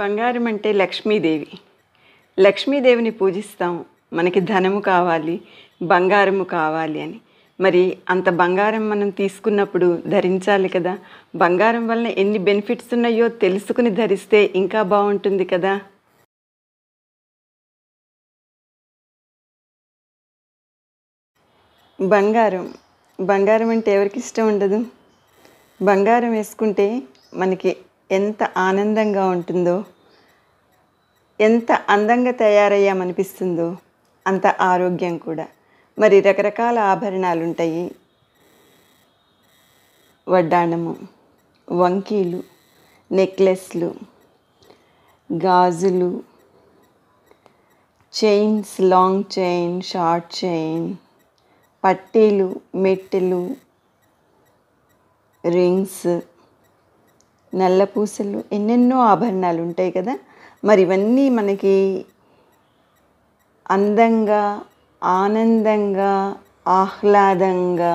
బంగారం అంటే లక్ష్మీదేవి లక్ష్మీదేవిని పూజిస్తాం మనకి ధనము కావాలి బంగారము కావాలి అని మరి అంత బంగారం మనం తీసుకున్నప్పుడు ధరించాలి కదా బంగారం వలన ఎన్ని బెనిఫిట్స్ ఉన్నాయో తెలుసుకుని ధరిస్తే ఇంకా బాగుంటుంది కదా బంగారం బంగారం అంటే ఎవరికి ఇష్టం ఉండదు బంగారం వేసుకుంటే మనకి ఎంత ఆనందంగా ఉంటుందో ఎంత అందంగా తయారయ్యామనిపిస్తుందో అంత ఆరోగ్యం కూడా మరి రకరకాల ఆభరణాలు ఉంటాయి వడ్డాణము వంకీలు నెక్లెస్లు గాజులు chains long chain short chain పట్టీలు మెట్టెలు రింగ్స్ నల్ల పూసలు ఎన్నెన్నో ఆభరణాలు ఉంటాయి కదా మరి ఇవన్నీ మనకి అందంగా ఆనందంగా ఆహ్లాదంగా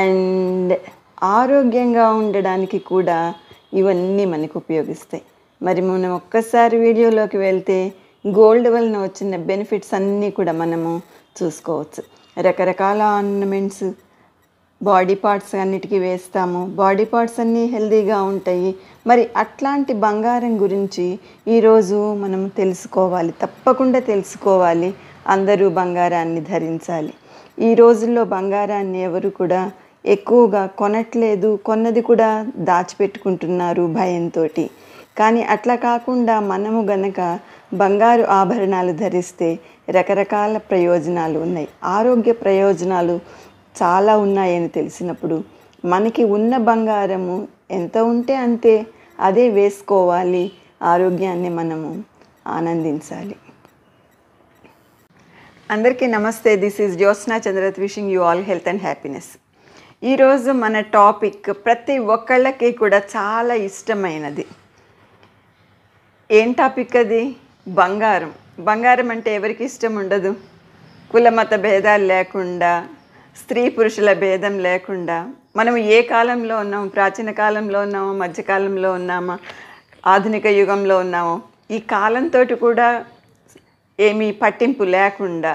అండ్ ఆరోగ్యంగా ఉండడానికి కూడా ఇవన్నీ మనకు ఉపయోగిస్తాయి మరి మనం ఒక్కసారి వీడియోలోకి వెళ్తే గోల్డ్ వలన వచ్చిన బెనిఫిట్స్ అన్నీ కూడా మనము చూసుకోవచ్చు రకరకాల ఆర్నమెంట్స్ బాడీ పార్ట్స్ అన్నిటికీ వేస్తాము బాడీ పార్ట్స్ అన్నీ హెల్దీగా ఉంటాయి మరి అట్లాంటి బంగారం గురించి ఈరోజు మనం తెలుసుకోవాలి తప్పకుండా తెలుసుకోవాలి అందరూ బంగారాన్ని ధరించాలి ఈ రోజుల్లో బంగారాన్ని ఎవరు కూడా ఎక్కువగా కొనట్లేదు కొన్నది కూడా దాచిపెట్టుకుంటున్నారు భయంతో కానీ అట్లా కాకుండా మనము గనక బంగారు ఆభరణాలు ధరిస్తే రకరకాల ప్రయోజనాలు ఉన్నాయి ఆరోగ్య ప్రయోజనాలు చాలా ఉన్నాయని తెలిసినప్పుడు మనకి ఉన్న బంగారము ఎంత ఉంటే అంతే అదే వేసుకోవాలి ఆరోగ్యాన్ని మనము ఆనందించాలి అందరికీ నమస్తే this is Jyotsna Chandrat wishing you all health and happiness ఈరోజు మన టాపిక్ ప్రతి ఒక్కళ్ళకి కూడా చాలా ఇష్టమైనది ఏం టాపిక్ అది బంగారం బంగారం అంటే ఎవరికి ఇష్టం ఉండదు కులమత భేదాలు లేకుండా స్త్రీ పురుషుల భేదం లేకుండా మనం ఏ కాలంలో ఉన్నాము ప్రాచీన కాలంలో ఉన్నామో మధ్యకాలంలో ఉన్నామా ఆధునిక యుగంలో ఉన్నాము ఈ కాలంతో కూడా ఏమీ పట్టింపు లేకుండా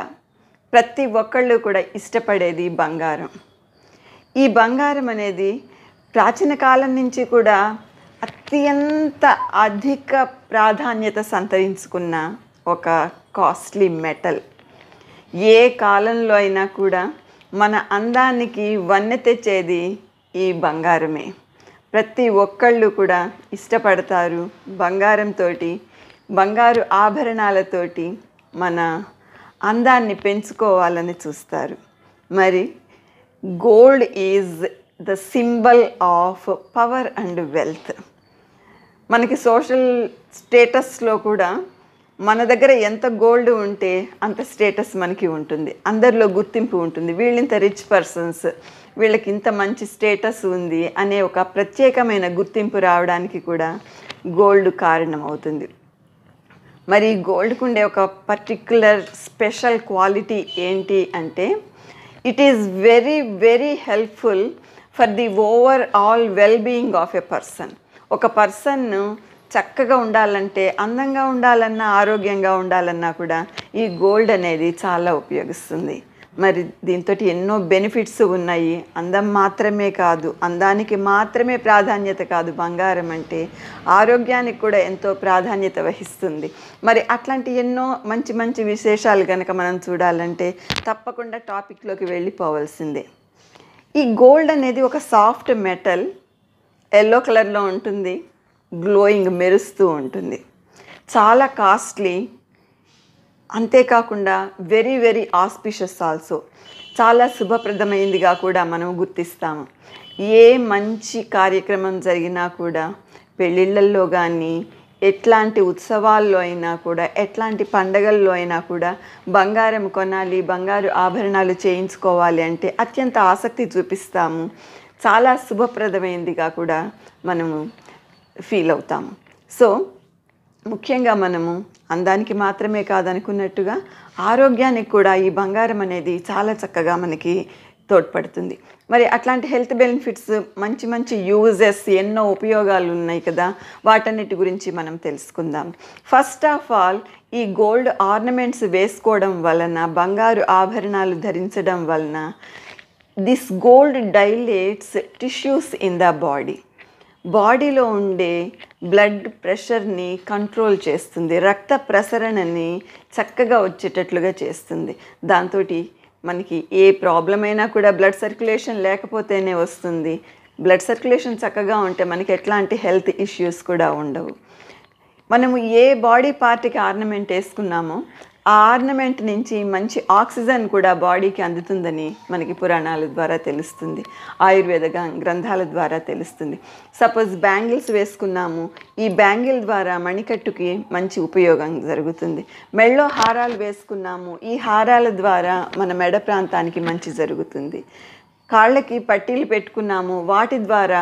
ప్రతి ఒక్కళ్ళు కూడా ఇష్టపడేది బంగారం ఈ బంగారం అనేది ప్రాచీన కాలం నుంచి కూడా అత్యంత అధిక ప్రాధాన్యత సంతరించుకున్న ఒక కాస్ట్లీ మెటల్ ఏ కాలంలో అయినా కూడా మన అందానికి వన్నె తెచ్చేది ఈ బంగారమే ప్రతి ఒక్కళ్ళు కూడా ఇష్టపడతారు బంగారంతో బంగారు ఆభరణాలతోటి మన అందాన్ని పెంచుకోవాలని చూస్తారు మరి gold is the symbol of power and wealth మనకి సోషల్ స్టేటస్లో కూడా మన దగ్గర ఎంత గోల్డ్ ఉంటే అంత స్టేటస్ మనకి ఉంటుంది అందరిలో గుర్తింపు ఉంటుంది వీళ్ళింత రిచ్ పర్సన్స్ వీళ్ళకి ఇంత మంచి స్టేటస్ ఉంది అనే ఒక ప్రత్యేకమైన గుర్తింపు రావడానికి కూడా గోల్డ్ కారణం అవుతుంది మరి గోల్డ్కు ఉండే ఒక పర్టిక్యులర్ స్పెషల్ క్వాలిటీ ఏంటి అంటే it is very very helpful for the overall well being of a person ఒక పర్సన్ను చక్కగా ఉండాలంటే అందంగా ఉండాలన్నా ఆరోగ్యంగా ఉండాలన్నా కూడా ఈ గోల్డ్ అనేది చాలా ఉపయోగిస్తుంది మరి దీంతో ఎన్నో బెనిఫిట్స్ ఉన్నాయి అందం మాత్రమే కాదు అందానికి మాత్రమే ప్రాధాన్యత కాదు బంగారం అంటే ఆరోగ్యానికి కూడా ఎంతో ప్రాధాన్యత వహిస్తుంది మరి అట్లాంటి ఎన్నో మంచి మంచి విశేషాలు కనుక మనం చూడాలంటే తప్పకుండా టాపిక్లోకి వెళ్ళిపోవలసిందే ఈ గోల్డ్ అనేది ఒక సాఫ్ట్ మెటల్ ఎల్లో కలర్లో ఉంటుంది గ్లోయింగ్ మెరుస్తూ ఉంటుంది చాలా కాస్ట్లీ అంతేకాకుండా వెరీ వెరీ ఆస్పిషస్ ఆల్సో చాలా శుభప్రదమైందిగా కూడా మనం గుర్తిస్తాము ఏ మంచి కార్యక్రమం జరిగినా కూడా పెళ్ళిళ్ళల్లో కానీ ఎట్లాంటి ఉత్సవాల్లో అయినా కూడా ఎట్లాంటి పండగల్లో అయినా కూడా బంగారం కొనాలి బంగారు ఆభరణాలు చేయించుకోవాలి అంటే అత్యంత ఆసక్తి చూపిస్తాము చాలా శుభప్రదమైందిగా కూడా మనము ఫీల్ అవుతాము సో ముఖ్యంగా మనము అందానికి మాత్రమే కాదనుకున్నట్టుగా ఆరోగ్యానికి కూడా ఈ బంగారం అనేది చాలా చక్కగా మనకి తోడ్పడుతుంది మరి అట్లాంటి హెల్త్ బెనిఫిట్స్ మంచి మంచి యూజెస్ ఎన్నో ఉపయోగాలు ఉన్నాయి కదా వాటన్నిటి గురించి మనం తెలుసుకుందాం ఫస్ట్ ఆఫ్ ఆల్ ఈ గోల్డ్ ఆర్నమెంట్స్ వేసుకోవడం వలన బంగారు ఆభరణాలు ధరించడం వలన this gold dilates tissues in the body బాడీలో ఉండే బ్లడ్ ప్రెషర్ని కంట్రోల్ చేస్తుంది రక్త ప్రసరణని చక్కగా వచ్చేటట్లుగా చేస్తుంది దాంతో మనకి ఏ ప్రాబ్లం అయినా కూడా బ్లడ్ సర్క్యులేషన్ లేకపోతేనే వస్తుంది బ్లడ్ సర్క్యులేషన్ చక్కగా ఉంటే మనకి ఎట్లాంటి హెల్త్ ఇష్యూస్ కూడా ఉండవు మనము ఏ బాడీ పార్ట్కి ఆర్నమెంట్ వేసుకున్నామో ఆ ఆర్నమెంట్ నుంచి మంచి ఆక్సిజన్ కూడా బాడీకి అందుతుందని మనకి పురాణాల ద్వారా తెలుస్తుంది ఆయుర్వేద గ్రంథాల ద్వారా తెలుస్తుంది సపోజ్ బ్యాంగిల్స్ వేసుకున్నాము ఈ బ్యాంగిల్ ద్వారా మణికట్టుకి మంచి ఉపయోగం జరుగుతుంది మెళ్ళో హారాలు వేసుకున్నాము ఈ హారాల ద్వారా మన మెడ ప్రాంతానికి మంచి జరుగుతుంది కాళ్ళకి పట్టీలు పెట్టుకున్నాము వాటి ద్వారా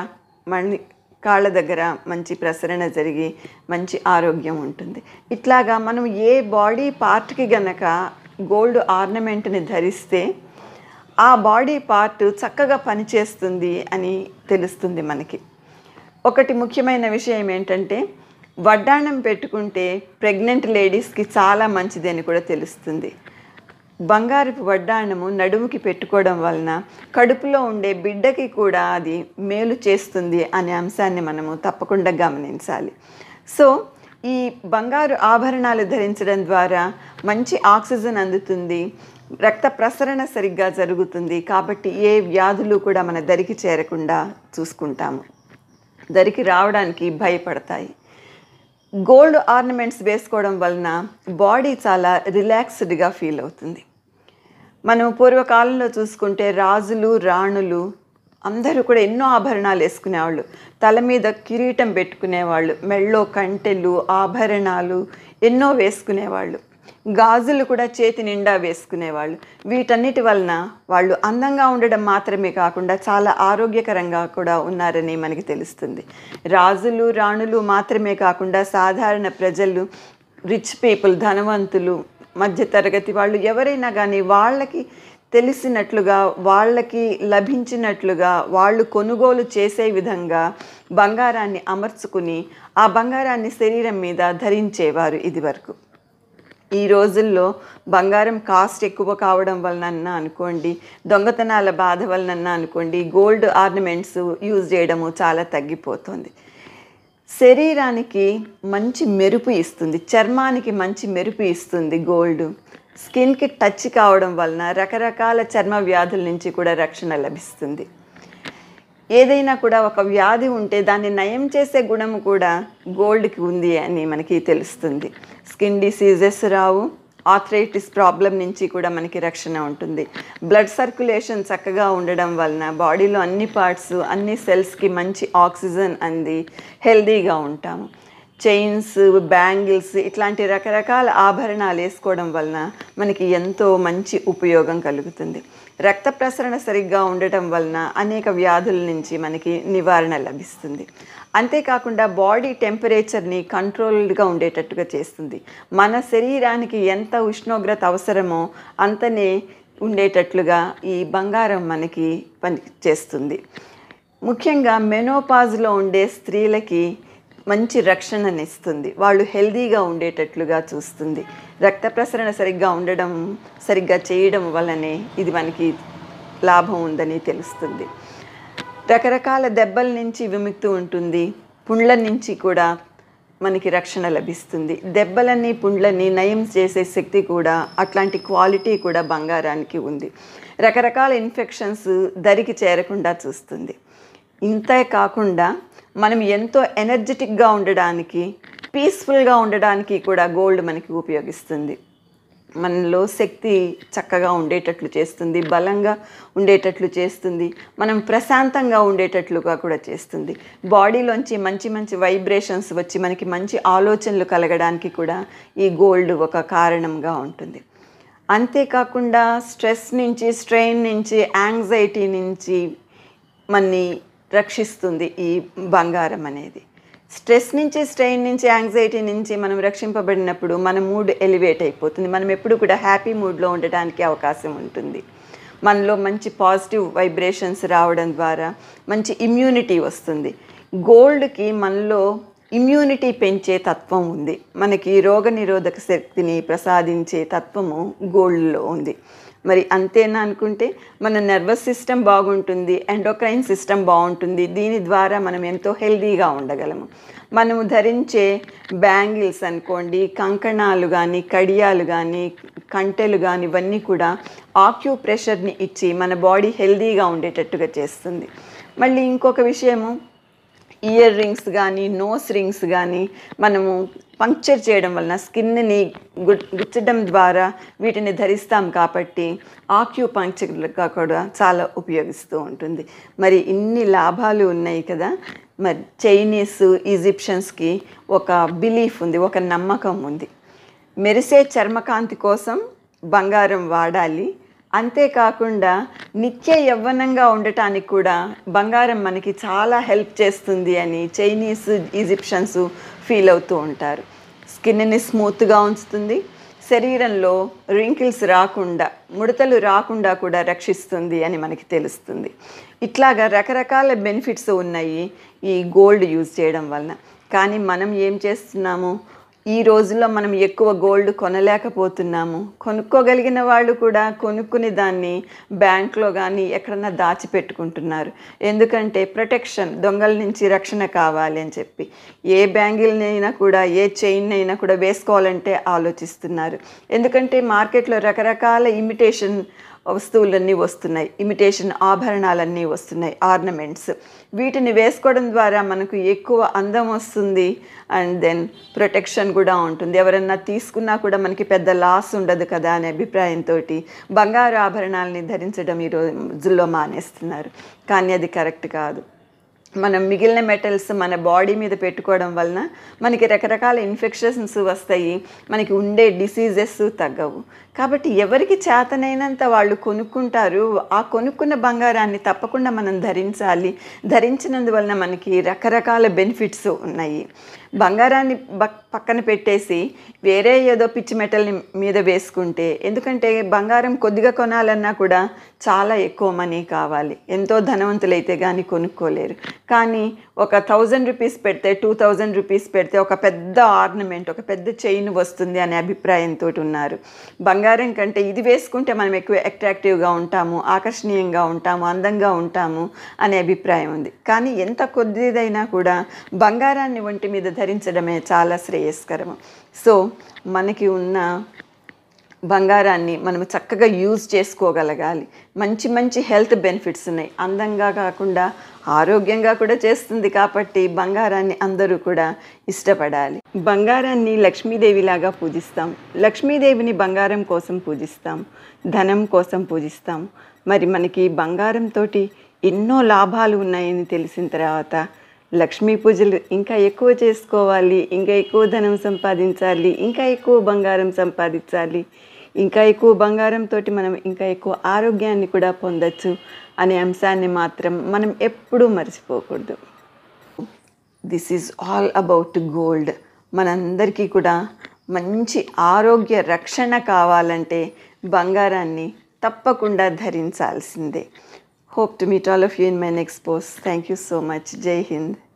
మణి కాళ్ళ దగ్గర మంచి ప్రసరణ జరిగి మంచి ఆరోగ్యం ఉంటుంది ఇట్లాగా మనం ఏ బాడీ పార్ట్కి గనక గోల్డ్ ఆర్నమెంట్ని ధరిస్తే ఆ బాడీ పార్ట్ చక్కగా పనిచేస్తుంది అని తెలుస్తుంది మనకి ఒకటి ముఖ్యమైన విషయం ఏంటంటే వడ్డాణం పెట్టుకుంటే ప్రెగ్నెంట్ లేడీస్కి చాలా మంచిది అని కూడా తెలుస్తుంది బంగారపు వడ్డాణము నడుముకి పెట్టుకోవడం వలన కడుపులో ఉండే బిడ్డకి కూడా అది మేలు చేస్తుంది అనే అంశాన్ని మనము తప్పకుండా గమనించాలి సో ఈ బంగారు ఆభరణాలు ధరించడం ద్వారా మంచి ఆక్సిజన్ అందుతుంది రక్త ప్రసరణ సరిగ్గా జరుగుతుంది కాబట్టి ఏ వ్యాధులు కూడా మన దరికి చేరకుండా చూసుకుంటాము దరికి రావడానికి భయపడతాయి గోల్డ్ ఆర్నమెంట్స్ వేసుకోవడం వలన బాడీ చాలా రిలాక్స్డ్గా ఫీల్ అవుతుంది మనం పూర్వకాలంలో చూసుకుంటే రాజులు రాణులు అందరూ కూడా ఎన్నో ఆభరణాలు వేసుకునేవాళ్ళు తల మీద కిరీటం పెట్టుకునేవాళ్ళు మెళ్ళో కంటెలు ఆభరణాలు ఎన్నో వేసుకునేవాళ్ళు గాజులు కూడా చేతి నిండా వేసుకునేవాళ్ళు వీటన్నిటి వలన వాళ్ళు అందంగా ఉండడం మాత్రమే కాకుండా చాలా ఆరోగ్యకరంగా కూడా ఉన్నారని మనకి తెలుస్తుంది రాజులు రాణులు మాత్రమే కాకుండా సాధారణ ప్రజలు రిచ్ పీపుల్ ధనవంతులు మధ్యతరగతి వాళ్ళు ఎవరైనా కానీ వాళ్ళకి తెలిసినట్లుగా వాళ్ళకి లభించినట్లుగా వాళ్ళు కొనుగోలు చేసే విధంగా బంగారాన్ని అమర్చుకుని ఆ బంగారాన్ని శరీరం మీద ధరించేవారు ఇదివరకు ఈ రోజుల్లో బంగారం కాస్ట్ ఎక్కువ కావడం వలన అనుకోండి దొంగతనాల బాధ వలన అనుకోండి గోల్డ్ ఆర్నమెంట్స్ యూజ్ చేయడము చాలా తగ్గిపోతుంది శరీరానికి మంచి మెరుపు ఇస్తుంది చర్మానికి మంచి మెరుపు ఇస్తుంది గోల్డ్ స్కిన్కి టచ్ కావడం వలన రకరకాల చర్మ వ్యాధుల నుంచి కూడా రక్షణ లభిస్తుంది ఏదైనా కూడా ఒక వ్యాధి ఉంటే దాన్ని నయం చేసే గుణం కూడా గోల్డ్కి ఉంది అని మనకి తెలుస్తుంది స్కిన్ డిసీజెస్ రావు ఆథరైటిస్ ప్రాబ్లం నుంచి కూడా మనకి రక్షణ ఉంటుంది బ్లడ్ సర్క్యులేషన్ చక్కగా ఉండడం వలన బాడీలో అన్ని పార్ట్స్ అన్ని సెల్స్కి మంచి ఆక్సిజన్ అంది హెల్దీగా ఉంటాము చైన్స్ బ్యాంగిల్స్ ఇట్లాంటి రకరకాల ఆభరణాలు వేసుకోవడం వలన మనకి ఎంతో మంచి ఉపయోగం కలుగుతుంది రక్త ప్రసరణ సరిగ్గా ఉండటం వలన అనేక వ్యాధుల నుంచి మనకి నివారణ లభిస్తుంది అంతేకాకుండా బాడీ టెంపరేచర్ని కంట్రోల్డ్గా ఉండేటట్టుగా చేస్తుంది మన శరీరానికి ఎంత ఉష్ణోగ్రత అవసరమో అంతనే ఉండేటట్లుగా ఈ బంగారం మనకి పని చేస్తుంది ముఖ్యంగా మెనోపాజ్లో ఉండే స్త్రీలకి మంచి రక్షణనిస్తుంది వాళ్ళు హెల్దీగా ఉండేటట్లుగా చూస్తుంది రక్త ప్రసరణ సరిగ్గా ఉండడం సరిగ్గా చేయడం వల్లనే ఇది మనకి లాభం ఉందని తెలుస్తుంది రకరకాల దెబ్బల నుంచి విముక్తి ఉంటుంది పుండ్ల నుంచి కూడా మనకి రక్షణ లభిస్తుంది దెబ్బలని పుండ్లని నయం చేసే శక్తి కూడా అట్లాంటి క్వాలిటీ కూడా బంగారానికి ఉంది రకరకాల ఇన్ఫెక్షన్స్ దరికి చేరకుండా చూస్తుంది ఇంతే కాకుండా మనం ఎంతో ఎనర్జెటిక్గా ఉండడానికి పీస్ఫుల్గా ఉండడానికి కూడా గోల్డ్ మనకి ఉపయోగిస్తుంది మనలో శక్తి చక్కగా ఉండేటట్లు చేస్తుంది బలంగా ఉండేటట్లు చేస్తుంది మనం ప్రశాంతంగా ఉండేటట్లుగా కూడా చేస్తుంది బాడీలోంచి మంచి మంచి వైబ్రేషన్స్ వచ్చి మనకి మంచి ఆలోచనలు కలగడానికి కూడా ఈ గోల్డ్ ఒక కారణంగా ఉంటుంది అంతేకాకుండా స్ట్రెస్ నుంచి స్ట్రెయిన్ నుంచి యాంగ్జైటీ నుంచి మన్ని రక్షిస్తుంది ఈ బంగారం అనేది స్ట్రెస్ నుంచి స్ట్రెయిన్ నుంచి యాంగ్జైటీ నుంచి మనం రక్షింపబడినప్పుడు మన మూడ్ ఎలివేట్ అయిపోతుంది మనం ఎప్పుడు కూడా హ్యాపీ మూడ్లో ఉండడానికి అవకాశం ఉంటుంది మనలో మంచి పాజిటివ్ వైబ్రేషన్స్ రావడం ద్వారా మంచి ఇమ్యూనిటీ వస్తుంది గోల్డ్కి మనలో ఇమ్యూనిటీ పెంచే తత్వం ఉంది మనకి రోగ నిరోధక శక్తిని ప్రసాదించే తత్వము గోల్డ్లో ఉంది మరి అంతేనా అనుకుంటే మన నర్వస్ సిస్టమ్ బాగుంటుంది ఎండోక్రైన్ సిస్టమ్ బాగుంటుంది దీని ద్వారా మనం ఎంతో హెల్దీగా ఉండగలము మనము ధరించే బ్యాంగిల్స్ అనుకోండి కంకణాలు కానీ కడియాలు కానీ కంటెలు కానీ ఇవన్నీ కూడా ఆక్యుప్రెషర్ని ఇచ్చి మన బాడీ హెల్దీగా ఉండేటట్టుగా చేస్తుంది మళ్ళీ ఇంకొక విషయము ఇయర్ రింగ్స్ కానీ నోస్ రింగ్స్ కానీ మనము పంక్చర్ చేయడం వలన స్కిన్ని గుచ్చడం ద్వారా వీటిని ధరిస్తాం కాబట్టి పంక్చర్గా కూడా చాలా ఉపయోగిస్తూ ఉంటుంది మరి ఇన్ని లాభాలు ఉన్నాయి కదా మరి చైనీస్ ఈజిప్షియన్స్కి ఒక బిలీఫ్ ఉంది ఒక నమ్మకం ఉంది మెరిసే చర్మకాంతి కోసం బంగారం వాడాలి అంతేకాకుండా నిత్య యవ్వనంగా ఉండటానికి కూడా బంగారం మనకి చాలా హెల్ప్ చేస్తుంది అని చైనీస్ ఈజిప్షియన్స్ ఫీల్ అవుతూ ఉంటారు స్కిన్ని స్మూత్గా ఉంచుతుంది శరీరంలో రింకిల్స్ రాకుండా ముడతలు రాకుండా కూడా రక్షిస్తుంది అని మనకి తెలుస్తుంది ఇట్లాగా రకరకాల బెనిఫిట్స్ ఉన్నాయి ఈ గోల్డ్ యూజ్ చేయడం వలన కానీ మనం ఏం చేస్తున్నాము ఈ రోజుల్లో మనం ఎక్కువ గోల్డ్ కొనలేకపోతున్నాము కొనుక్కోగలిగిన వాళ్ళు కూడా కొనుక్కుని దాన్ని బ్యాంక్లో కానీ ఎక్కడన్నా దాచిపెట్టుకుంటున్నారు ఎందుకంటే ప్రొటెక్షన్ దొంగల నుంచి రక్షణ కావాలి అని చెప్పి ఏ బ్యాంగిల్నైనా కూడా ఏ చైన్ అయినా కూడా వేసుకోవాలంటే ఆలోచిస్తున్నారు ఎందుకంటే మార్కెట్లో రకరకాల ఇమిటేషన్ వస్తువులన్నీ వస్తున్నాయి ఇమిటేషన్ ఆభరణాలన్నీ వస్తున్నాయి ఆర్నమెంట్స్ వీటిని వేసుకోవడం ద్వారా మనకు ఎక్కువ అందం వస్తుంది అండ్ దెన్ ప్రొటెక్షన్ కూడా ఉంటుంది ఎవరన్నా తీసుకున్నా కూడా మనకి పెద్ద లాస్ ఉండదు కదా అనే అభిప్రాయంతో బంగారు ఆభరణాలని ధరించడం ఈ రోజుల్లో మానేస్తున్నారు కానీ అది కరెక్ట్ కాదు మనం మిగిలిన మెటల్స్ మన బాడీ మీద పెట్టుకోవడం వలన మనకి రకరకాల ఇన్ఫెక్షన్స్ వస్తాయి మనకి ఉండే డిసీజెస్ తగ్గవు కాబట్టి ఎవరికి చేతనైనంత వాళ్ళు కొనుక్కుంటారు ఆ కొనుక్కున్న బంగారాన్ని తప్పకుండా మనం ధరించాలి ధరించినందువలన మనకి రకరకాల బెనిఫిట్స్ ఉన్నాయి బంగారాన్ని పక్కన పెట్టేసి వేరే ఏదో పిచ్చి మెటల్ని మీద వేసుకుంటే ఎందుకంటే బంగారం కొద్దిగా కొనాలన్నా కూడా చాలా ఎక్కువ మనీ కావాలి ఎంతో ధనవంతులైతే కానీ కొనుక్కోలేరు కానీ ఒక థౌజండ్ రూపీస్ పెడితే టూ థౌజండ్ రూపీస్ పెడితే ఒక పెద్ద ఆర్నమెంట్ ఒక పెద్ద చైన్ వస్తుంది అనే అభిప్రాయంతో ఉన్నారు బంగారం కంటే ఇది వేసుకుంటే మనం ఎక్కువ అట్రాక్టివ్గా ఉంటాము ఆకర్షణీయంగా ఉంటాము అందంగా ఉంటాము అనే అభిప్రాయం ఉంది కానీ ఎంత కొద్దిదైనా కూడా బంగారాన్ని ఒంటి మీద ధరించడమే చాలా శ్రేయస్కరము సో మనకి ఉన్న బంగారాన్ని మనం చక్కగా యూజ్ చేసుకోగలగాలి మంచి మంచి హెల్త్ బెనిఫిట్స్ ఉన్నాయి అందంగా కాకుండా ఆరోగ్యంగా కూడా చేస్తుంది కాబట్టి బంగారాన్ని అందరూ కూడా ఇష్టపడాలి బంగారాన్ని లక్ష్మీదేవిలాగా పూజిస్తాం లక్ష్మీదేవిని బంగారం కోసం పూజిస్తాం ధనం కోసం పూజిస్తాం మరి మనకి బంగారంతో ఎన్నో లాభాలు ఉన్నాయని తెలిసిన తర్వాత లక్ష్మీ పూజలు ఇంకా ఎక్కువ చేసుకోవాలి ఇంకా ఎక్కువ ధనం సంపాదించాలి ఇంకా ఎక్కువ బంగారం సంపాదించాలి ఇంకా ఎక్కువ బంగారంతో మనం ఇంకా ఎక్కువ ఆరోగ్యాన్ని కూడా పొందొచ్చు అనే అంశాన్ని మాత్రం మనం ఎప్పుడూ మర్చిపోకూడదు this is all about gold మనందరికీ కూడా మంచి ఆరోగ్య రక్షణ కావాలంటే బంగారాన్ని తప్పకుండా ధరించాల్సిందే Hope to meet all of you in my next post. Thank you so much. Jai Hind.